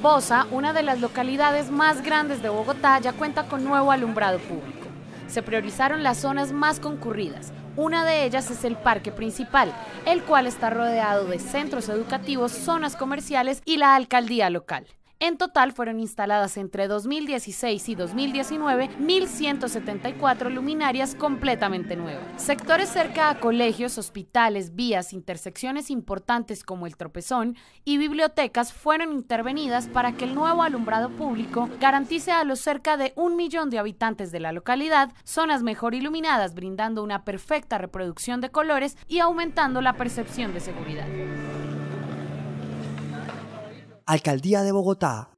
Bosa, una de las localidades más grandes de Bogotá, ya cuenta con nuevo alumbrado público. Se priorizaron las zonas más concurridas. Una de ellas es el parque principal, el cual está rodeado de centros educativos, zonas comerciales y la alcaldía local. En total fueron instaladas entre 2016 y 2019 1.174 luminarias completamente nuevas. Sectores cerca a colegios, hospitales, vías, intersecciones importantes como el tropezón y bibliotecas fueron intervenidas para que el nuevo alumbrado público garantice a los cerca de un millón de habitantes de la localidad zonas mejor iluminadas, brindando una perfecta reproducción de colores y aumentando la percepción de seguridad. Alcaldía de Bogotá